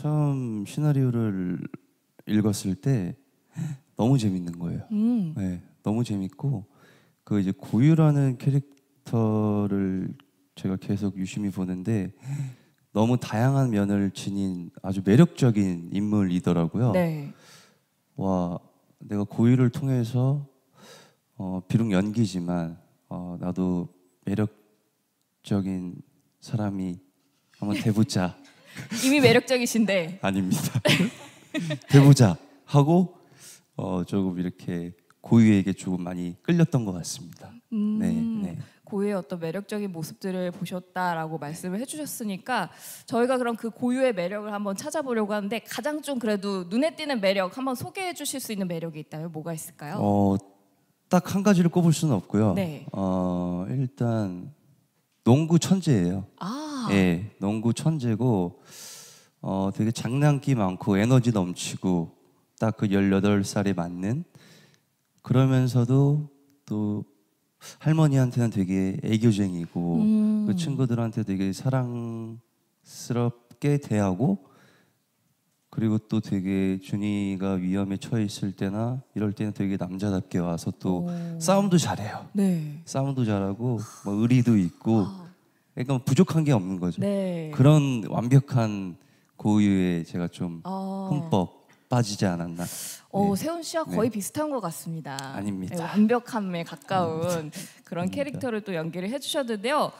처음 시나리오를 읽었을 때 너무 재밌는 거예요. 음. 네, 너무 재밌고 그 이제 고유라는 캐릭터를 제가 계속 유심히 보는데 너무 다양한 면을 지닌 아주 매력적인 인물이더라고요. 네. 와 내가 고유를 통해서 어, 비록 연기지만 어, 나도 매력적인 사람이 한번 돼보자 이미 매력적이신데. 아닙니다. 해보자 하고 어, 조금 이렇게 고유에게 조금 많이 끌렸던 것 같습니다. 음, 네, 네. 고유의 어떤 매력적인 모습들을 보셨다라고 말씀을 해주셨으니까 저희가 그럼 그 고유의 매력을 한번 찾아보려고 하는데 가장 좀 그래도 눈에 띄는 매력 한번 소개해 주실 수 있는 매력이 있다면 뭐가 있을까요? 어, 딱 한 가지를 꼽을 수는 없고요. 네. 어, 일단 농구 천재예요. 아. 예, 농구 천재고 어, 되게 장난기 많고 에너지 넘치고 딱 그 18살에 맞는 그러면서도 또 할머니한테는 되게 애교쟁이고 음. 그 친구들한테 되게 사랑스럽게 대하고 그리고 또 되게 준이가 위험에 처해 있을 때나 이럴 때는 되게 남자답게 와서 또 오. 싸움도 잘해요. 네. 싸움도 잘하고 뭐 의리도 있고 아. 그러니까 뭐 부족한 게 없는 거죠. 네. 그런 완벽한 고유의 제가 좀 어. 흠뻑 빠지지 않았나. 어, 네. 세훈 씨와 네. 거의 네. 비슷한 것 같습니다. 아닙니다. 네, 완벽함에 가까운 아닙니다. 그런 아닙니다. 캐릭터를 또 연기를 해주셨는데요.